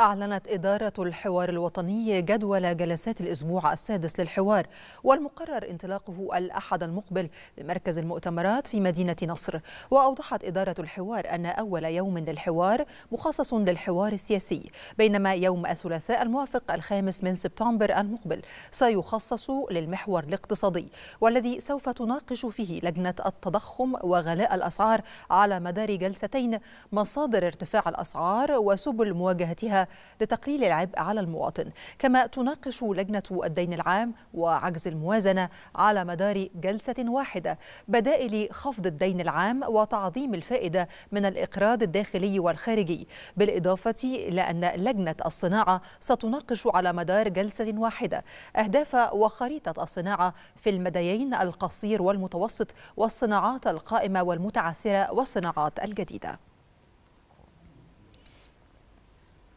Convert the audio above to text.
أعلنت إدارة الحوار الوطني جدول جلسات الأسبوع السادس للحوار والمقرر انطلاقه الأحد المقبل بمركز المؤتمرات في مدينة نصر وأوضحت إدارة الحوار أن أول يوم للحوار مخصص للحوار السياسي بينما يوم الثلاثاء الموافق الخامس من سبتمبر المقبل سيخصص للمحور الاقتصادي والذي سوف تناقش فيه لجنة التضخم وغلاء الأسعار على مدار جلستين مصادر ارتفاع الأسعار وسبل مواجهتها لتقليل العبء على المواطن كما تناقش لجنة الدين العام وعجز الموازنة على مدار جلسة واحدة بدائل خفض الدين العام وتعظيم الفائدة من الإقراض الداخلي والخارجي بالإضافة إلى أن لجنة الصناعة ستناقش على مدار جلسة واحدة أهداف وخريطة الصناعة في المديين القصير والمتوسط والصناعات القائمة والمتعثرة والصناعات الجديدة